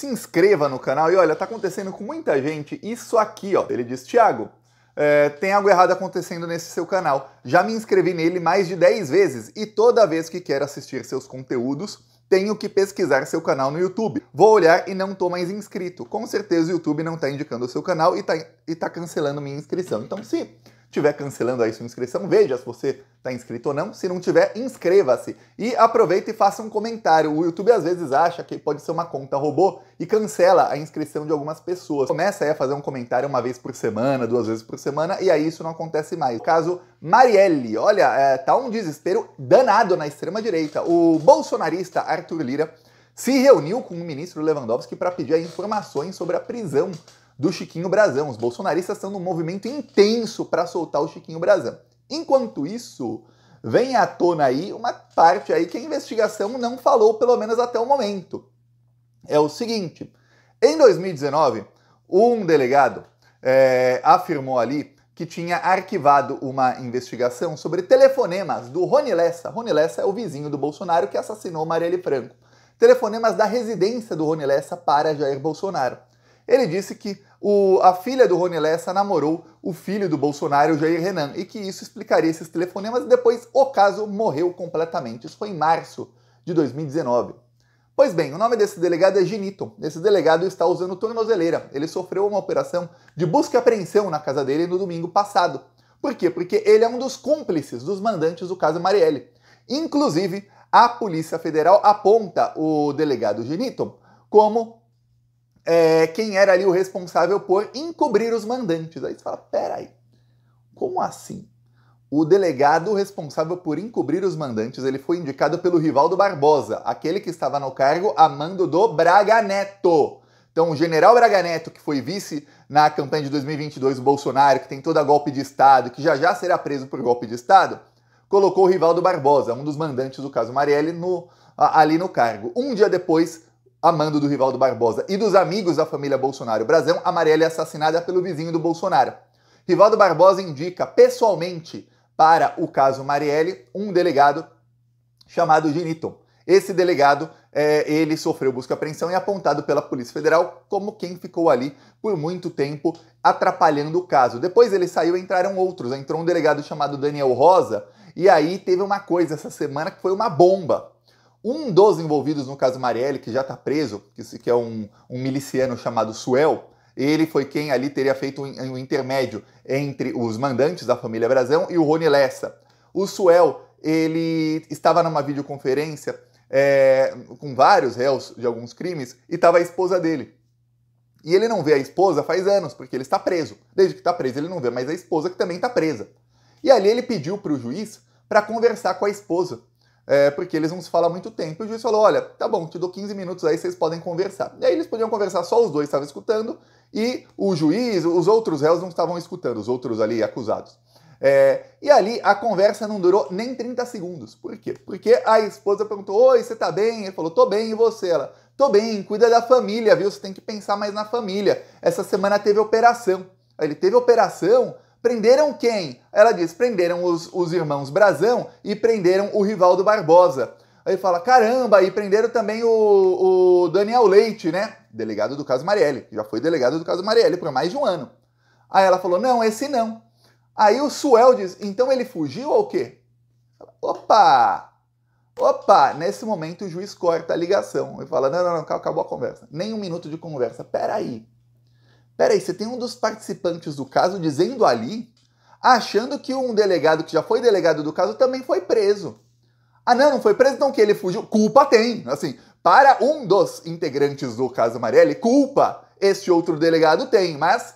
se inscreva no canal. E olha, tá acontecendo com muita gente isso aqui, ó. Ele diz, Thiago, é, tem algo errado acontecendo nesse seu canal. Já me inscrevi nele mais de 10 vezes e toda vez que quero assistir seus conteúdos, tenho que pesquisar seu canal no YouTube. Vou olhar e não tô mais inscrito. Com certeza o YouTube não tá indicando o seu canal e tá, e tá cancelando minha inscrição. Então, sim tiver cancelando aí sua inscrição, veja se você está inscrito ou não. Se não tiver, inscreva-se. E aproveita e faça um comentário. O YouTube às vezes acha que pode ser uma conta robô e cancela a inscrição de algumas pessoas. Começa aí a fazer um comentário uma vez por semana, duas vezes por semana, e aí isso não acontece mais. O caso Marielle, olha, é, tá um desespero danado na extrema-direita. O bolsonarista Arthur Lira se reuniu com o ministro Lewandowski para pedir informações sobre a prisão do Chiquinho Brazão. Os bolsonaristas estão num movimento intenso para soltar o Chiquinho Brazão. Enquanto isso, vem à tona aí uma parte aí que a investigação não falou, pelo menos até o momento. É o seguinte: em 2019, um delegado é, afirmou ali que tinha arquivado uma investigação sobre telefonemas do Rony Lessa. Rony Lessa é o vizinho do Bolsonaro que assassinou Marielle Franco. Telefonemas da residência do Rony Lessa para Jair Bolsonaro. Ele disse que o, a filha do Rony Lessa namorou o filho do Bolsonaro, Jair Renan, e que isso explicaria esses telefonemas. Depois, o caso morreu completamente. Isso foi em março de 2019. Pois bem, o nome desse delegado é Ginito. Esse delegado está usando tornozeleira. Ele sofreu uma operação de busca e apreensão na casa dele no domingo passado. Por quê? Porque ele é um dos cúmplices dos mandantes do caso Marielle. Inclusive, a Polícia Federal aponta o delegado Ginito como é, quem era ali o responsável por encobrir os mandantes. Aí você fala, peraí, como assim? O delegado responsável por encobrir os mandantes, ele foi indicado pelo Rivaldo Barbosa, aquele que estava no cargo a mando do Braga Neto. Então, o general Braga Neto, que foi vice na campanha de 2022 do Bolsonaro, que tem toda golpe de Estado, que já já será preso por golpe de Estado, colocou o Rivaldo Barbosa, um dos mandantes do caso Marielle, no, ali no cargo. Um dia depois, amando do Rivaldo Barbosa e dos amigos da família Bolsonaro Brasão, Marielle é assassinada pelo vizinho do Bolsonaro. Rivaldo Barbosa indica pessoalmente para o caso Marielle um delegado chamado Giniton. Esse delegado, é, ele sofreu busca e apreensão e é apontado pela Polícia Federal como quem ficou ali por muito tempo atrapalhando o caso. Depois ele saiu entraram outros. Entrou um delegado chamado Daniel Rosa e aí teve uma coisa essa semana que foi uma bomba. Um dos envolvidos no caso Marielle, que já está preso, que é um, um, miliciano chamado Suel, ele foi quem ali teria feito um, um intermédio entre os mandantes da família Brasão e o Rony Lessa. O Suel, ele estava numa videoconferência é, com vários réus de alguns crimes e estava a esposa dele. E ele não vê a esposa faz anos, porque ele está preso. Desde que está preso, ele não vê mais a esposa, que também está presa. E ali ele pediu para o juiz para conversar com a esposa é, porque eles não se falam há muito tempo. E o juiz falou: olha, tá bom, te dou 15 minutos aí, vocês podem conversar. E aí eles podiam conversar só os dois estavam escutando e o juiz, os outros réus não estavam escutando, os outros ali acusados. É, e ali a conversa não durou nem 30 segundos. Por quê? Porque a esposa perguntou: Oi, você tá bem? Ele falou: Tô bem, e você? Ela: Tô bem, cuida da família, viu? Você tem que pensar mais na família. Essa semana teve operação. Ele teve operação? Prenderam quem? Ela diz: prenderam os, os irmãos Brazão e prenderam o Rivaldo Barbosa. Aí fala: caramba, e prenderam também o, o Daniel Leite, né? Delegado do caso Marielle. Já foi delegado do caso Marielle por mais de um ano. Aí ela falou: não, esse não. Aí o Suel diz: então ele fugiu ou o quê? Opa! Opa! Nesse momento o juiz corta a ligação e fala: não, não, não, acabou a conversa. Nem um minuto de conversa. Peraí. Peraí, você tem um dos participantes do caso dizendo ali, achando que um delegado que já foi delegado do caso também foi preso. Ah, não, não foi preso, então que ele fugiu. Culpa tem. Assim, para um dos integrantes do caso Amarelli, culpa este outro delegado tem, mas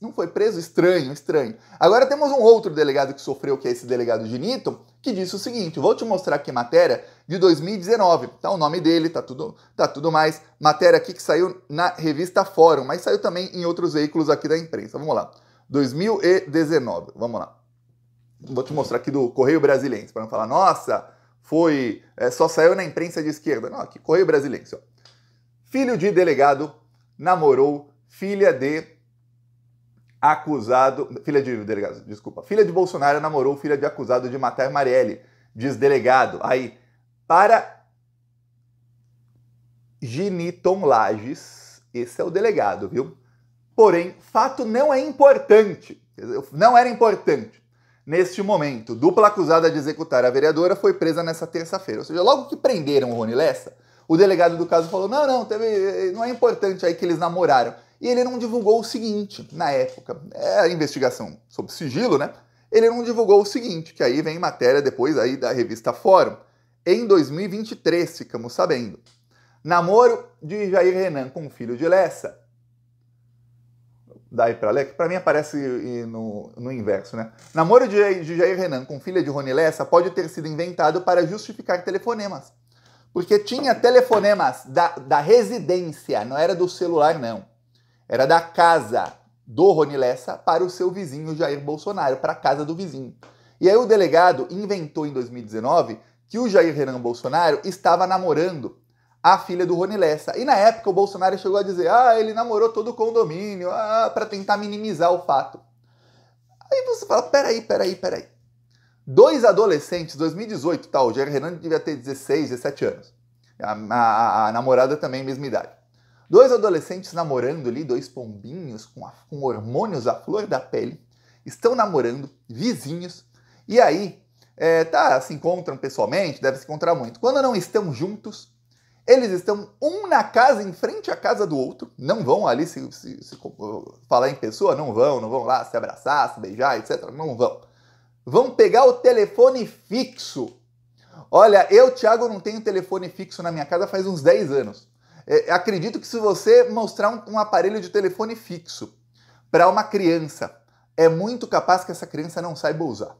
não foi preso? Estranho, estranho. Agora temos um outro delegado que sofreu, que é esse delegado de Nito, que disse o seguinte: vou te mostrar aqui matéria de 2019, tá o nome dele, tá tudo, tá tudo mais. Matéria aqui que saiu na revista Fórum, mas saiu também em outros veículos aqui da imprensa. Vamos lá. 2019, vamos lá. Vou te mostrar aqui do Correio Brasiliense, para não falar, nossa, foi. É, só saiu na imprensa de esquerda. Não, aqui, Correio Brasiliense, ó. Filho de delegado namorou filha de acusado. Filha de delegado, desculpa. Filha de Bolsonaro namorou filha de acusado de matar Marielle, diz delegado. Aí, para Giniton Lages, esse é o delegado, viu? Porém, fato não é importante. Não era importante. Neste momento, dupla acusada de executar a vereadora foi presa nessa terça-feira. Ou seja, logo que prenderam o Rony Lessa, o delegado do caso falou: não, não, teve, não é importante aí que eles namoraram. E ele não divulgou o seguinte, na época, é a investigação sob sigilo, né? Ele não divulgou o seguinte, que aí vem matéria depois aí da revista Fórum. Em 2023, ficamos sabendo. Namoro de Jair Renan com o filho de Lessa. Daí pra ler, que pra mim aparece no, no inverso, né? Namoro de, de Jair Renan com filha de Rony Lessa pode ter sido inventado para justificar telefonemas. Porque tinha telefonemas da, da residência, não era do celular, não. Era da casa do Rony Lessa para o seu vizinho Jair Bolsonaro, para a casa do vizinho. E aí o delegado inventou em 2019 que o Jair Renan Bolsonaro estava namorando a filha do Rony Lessa. E na época o Bolsonaro chegou a dizer: "Ah, ele namorou todo o condomínio", ah, para tentar minimizar o fato. Aí você fala: "Peraí, peraí, peraí". Dois adolescentes, 2018, tal, tá, o Jair Renan devia ter 16, 17 anos. A, a, a namorada também, mesma idade. Dois adolescentes namorando ali, dois pombinhos com, a, com hormônios à flor da pele, estão namorando, vizinhos, e aí é, tá, se encontram pessoalmente, deve se encontrar muito. Quando não estão juntos, eles estão um na casa, em frente à casa do outro, não vão ali se, se, se falar em pessoa, não vão, não vão lá se abraçar, se beijar, etc. Não vão. Vão pegar o telefone fixo. Olha, eu, Thiago, não tenho telefone fixo na minha casa faz uns 10 anos. É, acredito que se você mostrar um, um aparelho de telefone fixo para uma criança, é muito capaz que essa criança não saiba usar.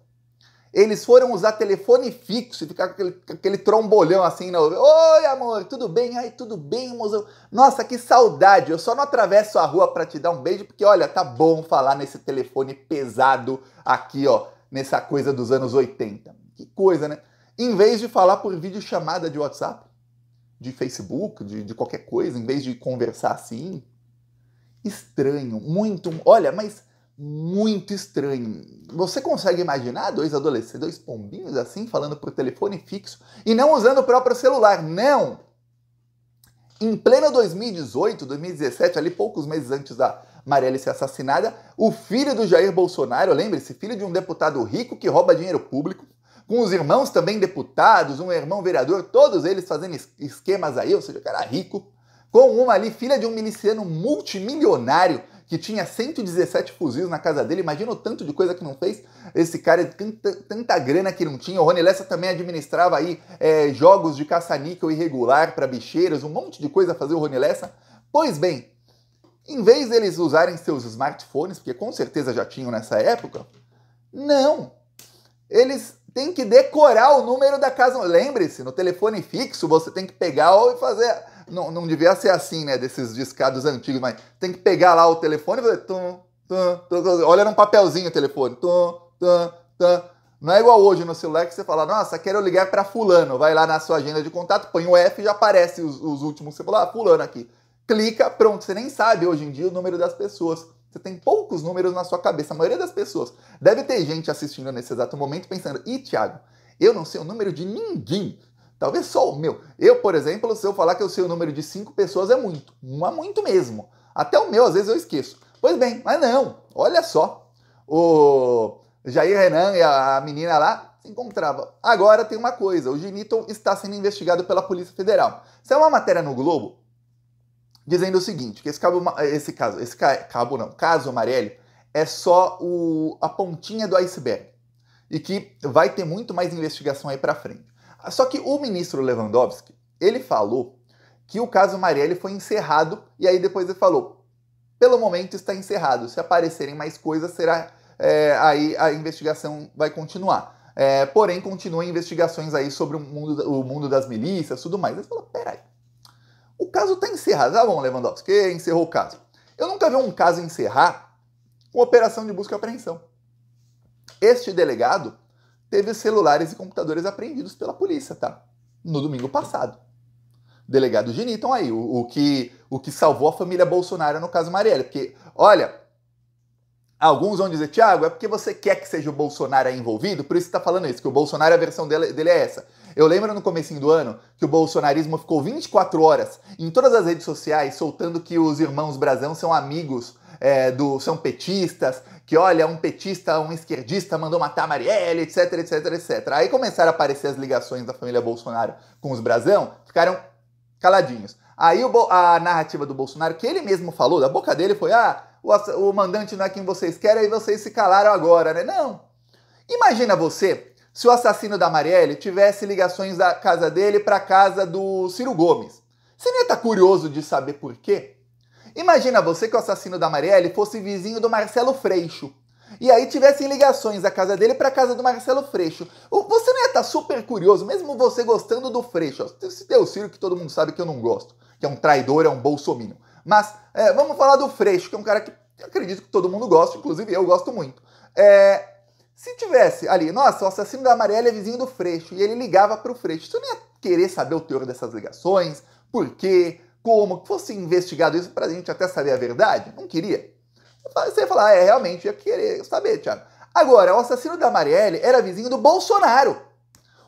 Eles foram usar telefone fixo e ficar com aquele, aquele trombolhão assim na Oi, amor, tudo bem? Ai, tudo bem, mozão? Nossa, que saudade! Eu só não atravesso a rua para te dar um beijo, porque olha, tá bom falar nesse telefone pesado aqui, ó, nessa coisa dos anos 80. Que coisa, né? Em vez de falar por videochamada de WhatsApp, de Facebook, de, de qualquer coisa, em vez de conversar assim. Estranho, muito. Olha, mas muito estranho. Você consegue imaginar dois adolescentes, dois pombinhos assim, falando por telefone fixo e não usando o próprio celular? Não! Em pleno 2018, 2017, ali poucos meses antes da Marielle ser assassinada, o filho do Jair Bolsonaro, lembre-se, filho de um deputado rico que rouba dinheiro público, com os irmãos também deputados, um irmão vereador, todos eles fazendo esquemas aí, ou seja, o cara rico, com uma ali, filha de um miliciano multimilionário que tinha 117 fuzis na casa dele. Imagina o tanto de coisa que não fez esse cara, tanta, tanta grana que não tinha. O Rony Lessa também administrava aí é, jogos de caça-níquel irregular para bicheiras, um monte de coisa a fazer o Rony Lessa. Pois bem, em vez deles usarem seus smartphones, porque com certeza já tinham nessa época, não. Eles tem que decorar o número da casa. Lembre-se, no telefone fixo você tem que pegar e fazer. Não, não devia ser assim, né? Desses discados antigos, mas tem que pegar lá o telefone e fazer. Tum, tum, tum, olha num papelzinho o telefone. Tum, tum, tum. Não é igual hoje no celular que você fala, nossa, quero ligar para fulano. Vai lá na sua agenda de contato, põe o F e já aparece os, os últimos. Você fala, ah, fulano aqui clica, pronto. Você nem sabe hoje em dia o número das pessoas. Você tem poucos números na sua cabeça. A maioria das pessoas deve ter gente assistindo nesse exato momento pensando: ih, Thiago, eu não sei o número de ninguém. Talvez só o meu. Eu, por exemplo, se eu falar que eu sei o número de cinco pessoas, é muito. É muito mesmo. Até o meu, às vezes, eu esqueço. Pois bem, mas não. Olha só. O Jair Renan e a menina lá se encontravam Agora tem uma coisa: o Geniton está sendo investigado pela Polícia Federal. Isso é uma matéria no Globo dizendo o seguinte: que esse, cabo, esse caso, esse cabo não, caso Amarelli é só o, a pontinha do iceberg e que vai ter muito mais investigação aí para frente. Só que o ministro Lewandowski ele falou que o caso Marielle foi encerrado e aí depois ele falou, pelo momento está encerrado. Se aparecerem mais coisas, será é, aí a investigação vai continuar. É, porém, continuam investigações aí sobre o mundo, o mundo das milícias, tudo mais. Ele falou, peraí, o caso está encerrado. Tá bom, Lewandowski, encerrou o caso. Eu nunca vi um caso encerrar com operação de busca e apreensão. Este delegado teve celulares e computadores apreendidos pela polícia, tá? No domingo passado. Delegado Gini, aí, o, o, que, o que salvou a família Bolsonaro no caso Marielle. Porque, olha, alguns vão dizer, Tiago, é porque você quer que seja o Bolsonaro envolvido, por isso que está falando isso, que o Bolsonaro, a versão dele, dele é essa. Eu lembro no começo do ano que o bolsonarismo ficou 24 horas em todas as redes sociais soltando que os irmãos Brasão são amigos é, do são petistas, que olha, um petista, um esquerdista mandou matar a Marielle, etc, etc, etc. Aí começaram a aparecer as ligações da família Bolsonaro com os Brasão, ficaram caladinhos. Aí a narrativa do Bolsonaro, que ele mesmo falou, da boca dele foi: ah, o, o mandante não é quem vocês querem, aí vocês se calaram agora, né? Não. Imagina você se o assassino da Marielle tivesse ligações da casa dele para a casa do Ciro Gomes. Você não ia estar tá curioso de saber por quê? Imagina você que o assassino da Marielle fosse vizinho do Marcelo Freixo. E aí tivessem ligações da casa dele para a casa do Marcelo Freixo. Você não ia estar tá super curioso, mesmo você gostando do Freixo. Se tem o Ciro que todo mundo sabe que eu não gosto, que é um traidor, é um bolsominion. Mas é, vamos falar do Freixo, que é um cara que acredito que todo mundo gosta, inclusive eu gosto muito. É, se tivesse ali, nossa, o assassino da Amarela é vizinho do Freixo, e ele ligava para o Freixo, tu não ia querer saber o teor dessas ligações, por quê, como, fosse investigado isso para a gente até saber a verdade? Não queria. Você ia falar, ah, é, realmente, ia querer saber, Thiago. Agora, o assassino da Marielle era vizinho do Bolsonaro.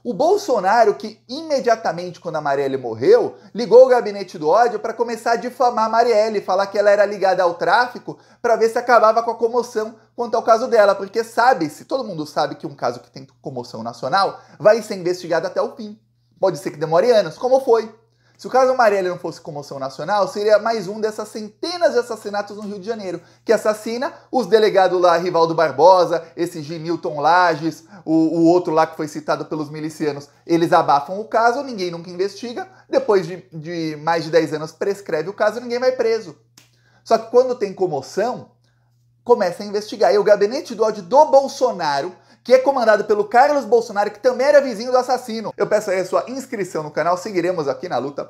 O Bolsonaro, que imediatamente quando a Marielle morreu, ligou o gabinete do ódio para começar a difamar a Marielle, falar que ela era ligada ao tráfico, para ver se acabava com a comoção quanto ao caso dela, porque sabe-se, todo mundo sabe que um caso que tem comoção nacional vai ser investigado até o fim. Pode ser que demore anos, como foi se o caso Marielle não fosse comoção nacional, seria mais um dessas centenas de assassinatos no Rio de Janeiro, que assassina os delegados lá, Rivaldo Barbosa, esse Gilton Lages, o, o outro lá que foi citado pelos milicianos. Eles abafam o caso, ninguém nunca investiga, depois de, de mais de 10 anos prescreve o caso, ninguém vai preso. Só que quando tem comoção, começa a investigar. E o gabinete do ódio do Bolsonaro, que é comandado pelo Carlos Bolsonaro, que também era vizinho do assassino. Eu peço aí a sua inscrição no canal, seguiremos aqui na luta